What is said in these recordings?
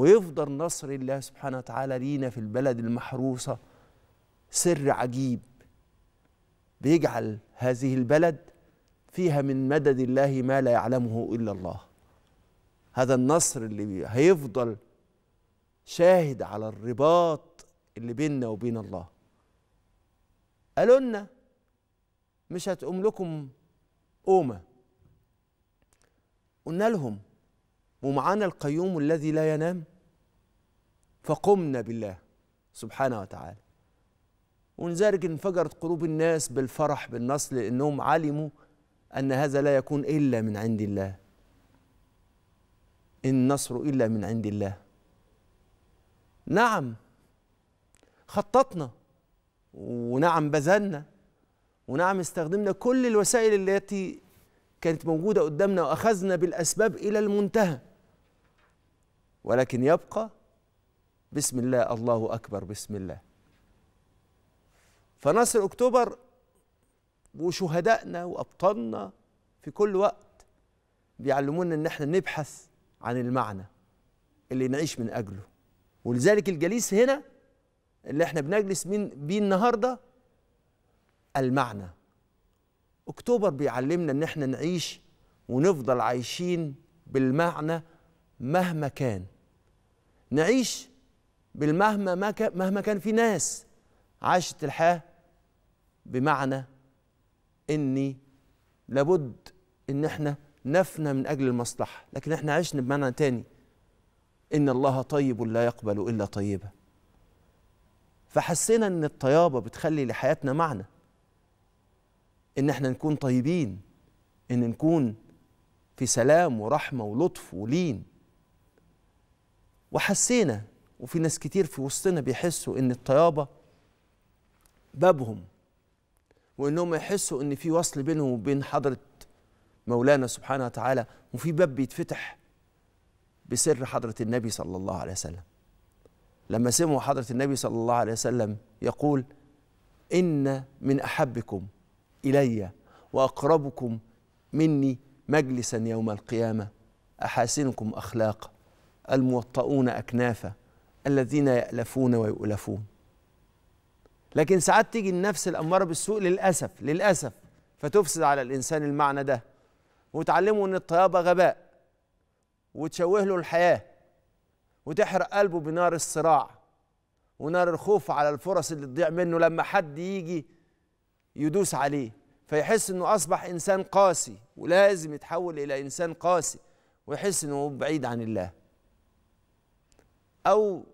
ويفضل نصر الله سبحانه وتعالى لينا في البلد المحروسة سر عجيب بيجعل هذه البلد فيها من مدد الله ما لا يعلمه إلا الله هذا النصر اللي هيفضل شاهد على الرباط اللي بيننا وبين الله قالوا لنا مش هتقوم لكم قومه قلنا لهم ومعانا القيوم الذي لا ينام فقمنا بالله سبحانه وتعالى ونذلك انفجرت قلوب الناس بالفرح بالنصر لأنهم علموا أن هذا لا يكون إلا من عند الله النصر إلا من عند الله نعم خططنا ونعم بذلنا ونعم استخدمنا كل الوسائل التي كانت موجودة قدامنا وأخذنا بالأسباب إلى المنتهى ولكن يبقى بسم الله الله اكبر بسم الله فنصر اكتوبر وشهدائنا وابطالنا في كل وقت بيعلمونا ان احنا نبحث عن المعنى اللي نعيش من اجله ولذلك الجليس هنا اللي احنا بنجلس بيه النهارده المعنى اكتوبر بيعلمنا ان احنا نعيش ونفضل عايشين بالمعنى مهما كان نعيش بالمهما ما كان مهما كان في ناس عاشت الحياة بمعنى اني لابد ان احنا نفنى من اجل المصلحة لكن احنا عشنا بمعنى تاني ان الله طيب لا يقبل الا طيبا فحسينا ان الطيابة بتخلي لحياتنا معنى ان احنا نكون طيبين ان نكون في سلام ورحمة ولطف ولين وحسينا وفي ناس كتير في وسطنا بيحسوا ان الطيابه بابهم وانهم يحسوا ان في وصل بينهم وبين حضره مولانا سبحانه وتعالى وفي باب بيتفتح بسر حضره النبي صلى الله عليه وسلم لما سمعوا حضره النبي صلى الله عليه وسلم يقول ان من احبكم الي واقربكم مني مجلسا يوم القيامه احاسنكم اخلاقا الموطؤون أكنافا الذين يألفون ويؤلفون لكن ساعات تيجي النفس الأمارة بالسوء للأسف للأسف فتفسد على الإنسان المعنى ده وتعلمه أن الطيابة غباء وتشوه له الحياة وتحرق قلبه بنار الصراع ونار الخوف على الفرص اللي تضيع منه لما حد يجي يدوس عليه فيحس انه اصبح انسان قاسي ولازم يتحول الى انسان قاسي ويحس انه بعيد عن الله أو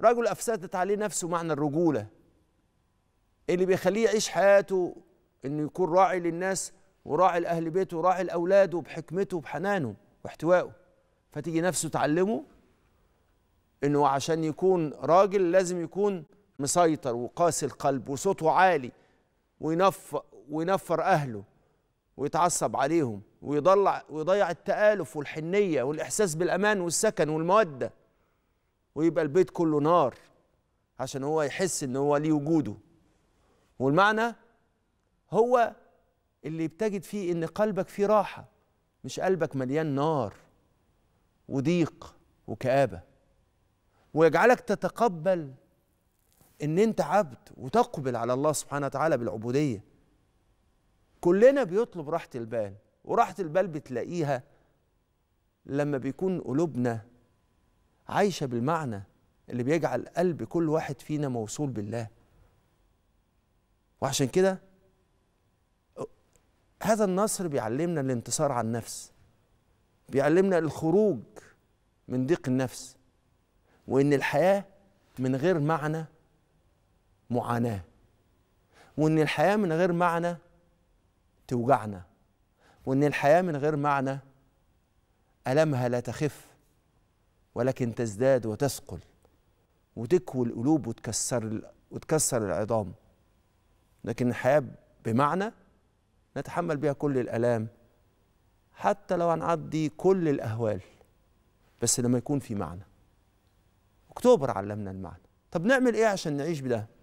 رجل أفسدت عليه نفسه معنى الرجولة اللي بيخليه يعيش حياته إنه يكون راعي للناس وراعي لأهل بيته وراعي لأولاده بحكمته وبحنانه واحتوائه فتيجي نفسه تعلمه إنه عشان يكون راجل لازم يكون مسيطر وقاسي القلب وصوته عالي وينفر وينفر أهله ويتعصب عليهم ويضلع ويضيع التآلف والحنية والإحساس بالأمان والسكن والمودة ويبقى البيت كله نار عشان هو يحس ان هو ليه وجوده والمعنى هو اللي يبتجد فيه ان قلبك فيه راحه مش قلبك مليان نار وضيق وكآبه ويجعلك تتقبل ان انت عبد وتقبل على الله سبحانه وتعالى بالعبوديه كلنا بيطلب راحه البال وراحه البال بتلاقيها لما بيكون قلوبنا عايشه بالمعنى اللي بيجعل قلب كل واحد فينا موصول بالله وعشان كده هذا النصر بيعلمنا الانتصار على النفس بيعلمنا الخروج من ضيق النفس وان الحياه من غير معنى معاناه وان الحياه من غير معنى توجعنا وان الحياه من غير معنى المها لا تخف ولكن تزداد وتثقل وتكوي القلوب وتكسر وتكسر العظام لكن الحياة بمعنى نتحمل بها كل الآلام حتى لو هنعدي كل الأهوال بس لما يكون في معنى أكتوبر علمنا المعنى طب نعمل إيه عشان نعيش بده